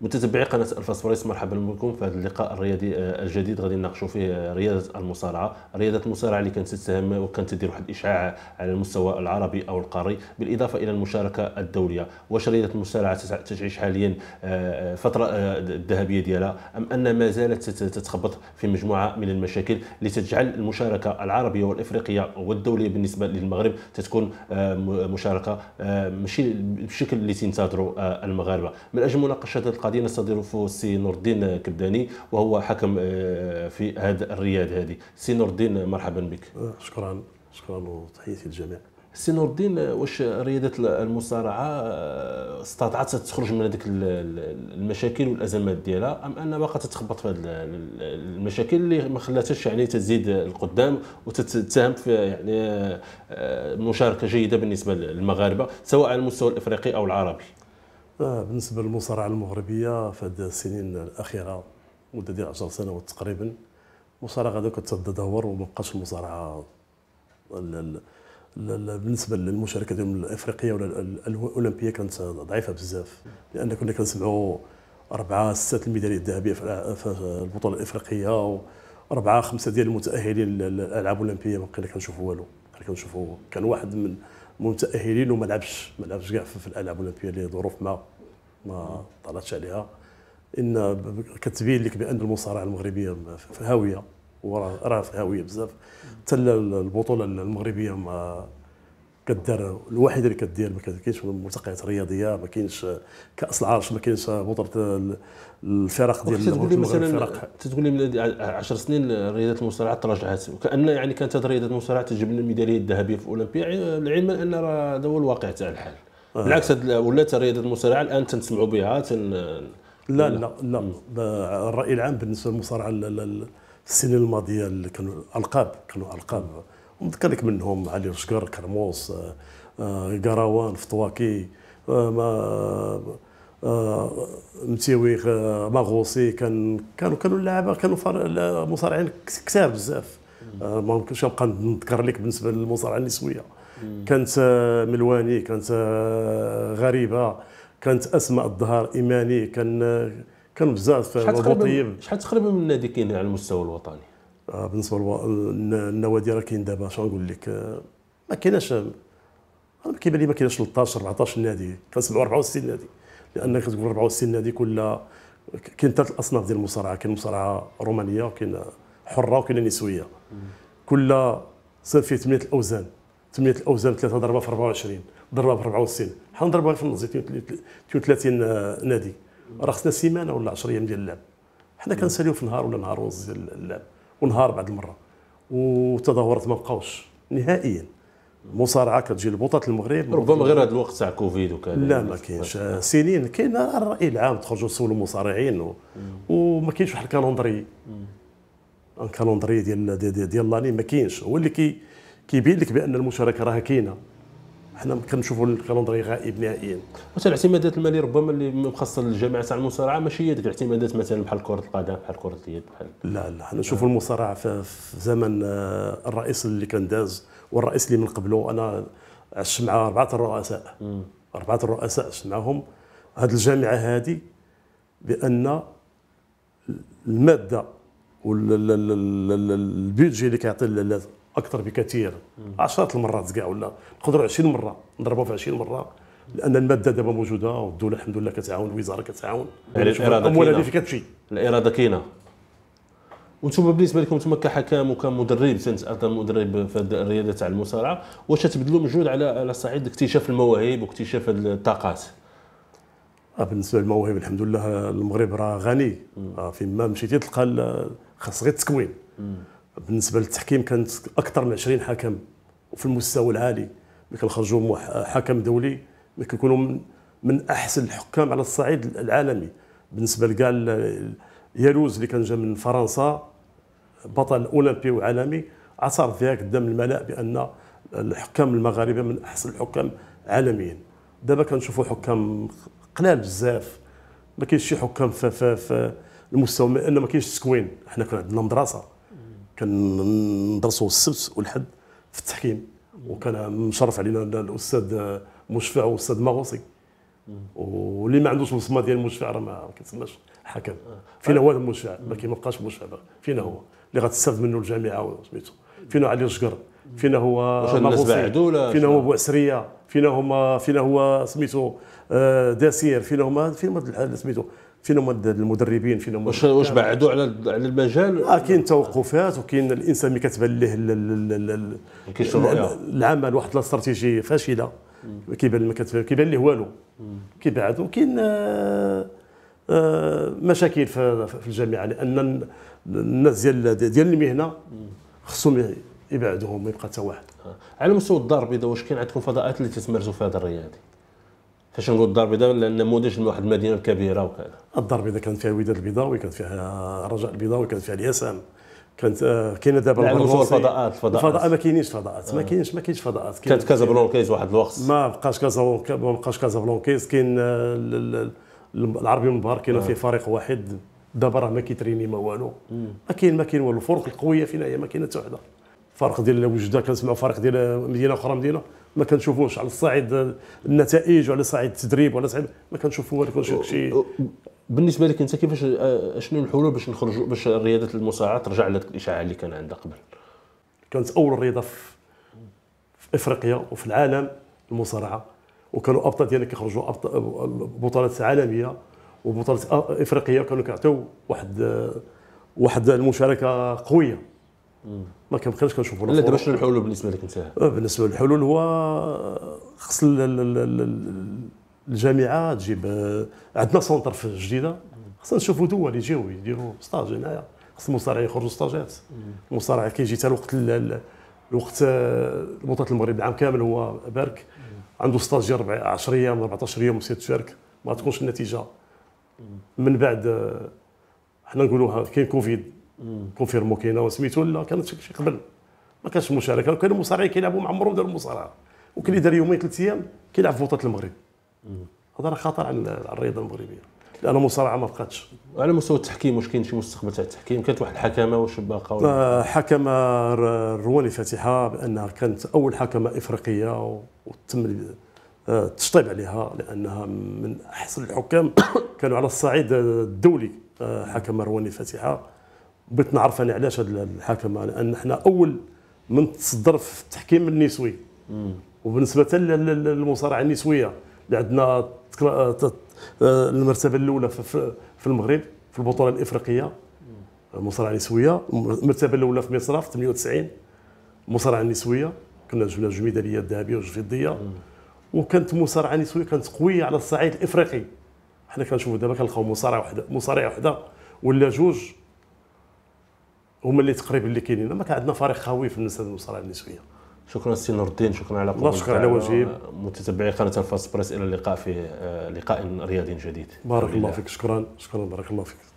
متتبعي قناه الفا سبوريس مرحبا بكم في هذا اللقاء الرياضي آه، الجديد غادي نناقشوا فيه رياضه المصارعه، رياضه المصارعه اللي كانت تساهم وكانت تدير واحد الاشعاع على المستوى العربي او القاري بالاضافه الى المشاركه الدوليه، واش رياضه المصارعه تعيش حاليا آه، فتره آه، الذهبيه ديالها ام ان ما زالت تتخبط في مجموعه من المشاكل اللي تجعل المشاركه العربيه والافريقيه والدوليه بالنسبه للمغرب تتكون مشاركه ماشي بالشكل اللي تنتظروا المغاربه، من اجل مناقشه غادي نستضيف السي نور الدين كبداني وهو حكم آه، في هذا الرياض هذه سي نور الدين مرحبا بك آه، شكرا شكرا وتحياتي للجميع سي نور الدين واش رياضه المصارعه آه، استطاعت تخرج من هذيك المشاكل والازمات ديالها ام ان باقا تتخبط في هذه المشاكل اللي ما خلاتهاش يعني تزيد القدام وتتساهم في يعني مشاركه جيده بالنسبه للمغاربه سواء على المستوى الافريقي او العربي آه، بالنسبه للمصارعه المغربيه في هذه السنين الاخيره مده ديال 10 سنوات تقريبا المصارعه غادا كتتدهور وما بقاش المصارعه بالنسبه للمشاركه ديالهم الافريقيه ولا الاولمبيه كانت ضعيفه بزاف لان كنا كنسمعوا أربعة ستة الميداليات الذهبية في البطولة الإفريقية وأربعة خمسة ديال المتأهلين للألعاب الأولمبية ما بقينا كنشوفوا والو كنشوفوا كان واحد من متاهلين وما لعبش ما لعبش كاع في الالعاب الاولمبيه لظروف ما ما طلعتش عليها ان كتبين لك بان المصارعه المغربيه في هاويه وراه في هاويه بزاف حتى البطوله المغربيه ما كدار الوحيد اللي كدير ما كاينش ملتقيات رياضيه ما كاينش كاس العرش ما كاينش بطوله الفرق ديال تقول لي مثلا تقول لي 10 سنين رياضه المصارعه تراجعت وكان يعني كانت رياضه المصارعه تجيب لنا الميداليه الذهبيه في اولمبيا علما ان راه هذا هو الواقع تاع الحال آه. بالعكس ولات رياضه المصارعه الان تنسمعوا بها تن... لا لا لا الراي العام بالنسبه للمصارعه السنين الماضيه اللي كانوا القاب كانوا القاب نذكر لك منهم علي رشقر كرموس آه، آه، قراوان فطواكي آه، ما متيوي ماغوسي كان كانوا كانوا اللعابه كانوا مصارعين كثار بزاف ما يمكنش نبقى نذكر لك بالنسبه للمصارعه النسويه كانت ملواني كانت غريبه كانت اسماء الظهر ايماني كان كان بزاف شحال تقريبا شحال تقريبا من النادي كاين على المستوى الوطني آه، بالنسبه للنوادي راه كاين دابا شنو نقول لك آه، ما كايناش انا آه، كيبان لي ما كايناش 13 14 نادي كان 64 نادي لان كتقول 64 نادي كلها كاين ثلاث اصناف ديال المصارعه كاين مصارعه رومانيه وكاين حره وكاين نسويه كل صنف فيه 8 الاوزان 8 الاوزان ثلاثه ضربه في 24 ضربه في 64 حنا نضربها في النص 32 نادي راه خصنا سيمانه ولا 10 ايام ديال اللعب حنا كنساليو في نهار ولا نهار ونص ديال اللعب ونهار بعد المره وتدهورات ما بقاوش نهائيا المصارعه كتجي لبطولة المغرب ربما غير هذا الوقت تاع كوفيد وكذا لا ما كاينش سنين كاين الراي العام تخرجوا تسولوا المصارعين و... وما كاينش واحد الكالندري الكالندري ديال ديال, ديال, ديال لاني ما كاينش هو اللي كي كيبين لك بان المشاركه راها كاينه حنا كنشوفوا الكالندري غائب نهائيا مثلا الاعتمادات الماليه ربما اللي مخصصه للجامعه تاع المصارعه ماشي هي ديك الاعتمادات مثلا بحال كره القدم بحال كره اليد بحال لا لا حنا نشوفوا المصارعه في زمن آه، الرئيس اللي كان داز والرئيس اللي من قبله انا عشت مع اربعه الرؤساء اربعه الرؤساء عشت معهم هذه الجامعه هذه بان الماده والبيدجي اللي كيعطي اكثر بكثير عشرات المرات كاع ولا نقدروا 20 مره نضربوا في 20 مره لان الماده دابا موجوده والدوله الحمد لله كتعاون الوزاره كتعاون يعني يعني الاموال هذه كتمشي الاراده كاينه وانتم بالنسبه لكم انتم كحكام وكمدرب تنتقدم مدرب في الرياضه تاع المصارعه واش تبذلوا مجهود على على صعيد اكتشاف المواهب واكتشاف الطاقات آه، بالنسبه للمواهب الحمد لله المغرب راه غني آه، فيما مشيتي تلقى خاص غير التكوين بالنسبه للتحكيم كانت اكثر من 20 حكم وفي المستوى العالي ملي كنخرجوا حكم دولي ملي كيكونوا من, من احسن الحكام على الصعيد العالمي بالنسبه لكاع يالوز اللي كان جا من فرنسا بطل اولمبي وعالمي اعترف فيها قدام الملاء بان الحكام المغاربه من احسن الحكام عالميا دابا كنشوفوا حكام قلال بزاف ما كاينش شي حكام في المستوى لان ما كاينش التكوين حنا كان عندنا مدرسه كندرسوا السبت والحد في التحكيم وكان مشرف علينا الاستاذ مشفع والاستاذ ماغوصي واللي ما عندوش بصمه ديال المشفع راه ما كيتسماش حكم فينا هو المشفع ما كيبقاش مشفع فينا هو اللي غتستافد منه الجامعه وسميتو فينا علي الشقر فينا هو مغوصي فينا هو بوعسريه فينا هما فينا هو سميتو آه، داسير فينا هما فينا هاد سميتو فينا المدربين فينا واش واش بعدوا على على المجال اه كاين توقفات وكاين الانسان ملي كتبان ليه يعني. العمل واحد الاستراتيجيه فاشله كيبان ما كيبان ليه والو كيبعدوا كاين آه، آه، مشاكل في الجامعه لان الناس ديال ديال المهنه خصهم يبعدوهم ما يبقى حتى واحد آه. على مستوى الدار البيضاء واش كاين عندكم فضاءات اللي تتمارسوا في هذا الرياضي فاش نقول الدار البيضاء لان نموذج لواحد المدينه كبيره وكذا الدار البيضاء كانت فيها الوداد البيضاوي كانت فيها آه، الرجاء البيضاوي كانت فيها اليسام كانت كاينه دابا الفضاءات الفضاءات الفضاء ما كاينينش فضاءات ما آه. كاينش ما كاينش فضاءات كانت بلونكيز واحد الوقت ما بقاش كازا ما بقاش كازا بلونكيز كاين آه، العربي المبارك كاين فيه فريق واحد دابا راه ما كيتريني ما والو ما كاين ما كاين والو الفرق القويه فينا هي ما كاين حتى وحده الفرق ديال وجده كنسمعوا فريق ديال مدينه اخرى مدينه ما كنشوفوش على الصعيد النتائج وعلى صعيد التدريب وعلى صعيد ما كنشوفو هذاك الشيء بالنسبه لك انت كيفاش آه، شنو الحلول باش نخرجوا باش رياضه المصارعه ترجع لذاك الاشاعه اللي كان عندها قبل كانت اول رياضه في, في افريقيا وفي العالم المصارعه وكانوا ابطال ديالنا كيخرجوا بطولات عالميه وبطولات افريقيه كانوا كيعطيو واحد واحد المشاركه قويه ما كنبقاش كنشوفوا لا دابا شنو الحلول بالنسبه لك انت آه، بالنسبه للحلول هو خص الجامعه تجيب آه، عندنا سونتر في الجديده خصنا نشوفوا دول يجيو يديروا ستاج هنايا خص المصارع يخرجوا ستاجات المصارع كيجي حتى الوقت الوقت بطوله آه، المغرب العام كامل هو بارك عنده ستاج ديال 10 ايام 14 يوم وسير تشارك ما تكونش النتيجه من بعد حنا نقولوها كاين كوفيد كونفيرمو كاينه وسميتو لا كانت شي قبل ما كانش المشاركه كانوا المصارعين كيلعبوا مع عمرهم داروا المصارعه وكاين اللي دار يومين ثلاث ايام كيلعب في بطوله المغرب هذا راه خطر على الرياضه المغربيه لان المصارعه ما بقاتش على مستوى التحكيم واش كاين شي مستقبل تاع التحكيم كانت واحد الحكمه وشباقه ولا آه، حكمه الرواني فاتحه بانها كانت اول حكمه افريقيه وتم آه، التشطيب عليها لانها من احسن الحكام كانوا على الصعيد الدولي آه، حكم رواني فاتحه بغيت نعرف انا علاش هذا الحاكم لان حنا اول من تصدر في التحكيم النسوي وبالنسبه للمصارعه النسويه اللي عندنا المرتبه الاولى في المغرب في البطوله الافريقيه المصارعه النسويه المرتبه الاولى في مصر في 98 المصارعه النسويه كنا جبنا جوج ميداليات ذهبيه وجوج فضيه وكانت مصارعه نسويه كانت قويه على الصعيد الافريقي حنا كنشوفوا دابا كنلقاو مصارعه واحده مصارعه وحده ولا جوج هما اللي تقريبا اللي كاينين ما كان عندنا فريق خاوي في المساله المصارعه النسويه شكرا سي نور الدين شكرا على قبولك شكرا على واجب آه، متتبعي قناه فاس بريس الى اللقاء في آه، لقاء رياضي جديد بارك الله فيك شكرا شكرا بارك الله فيك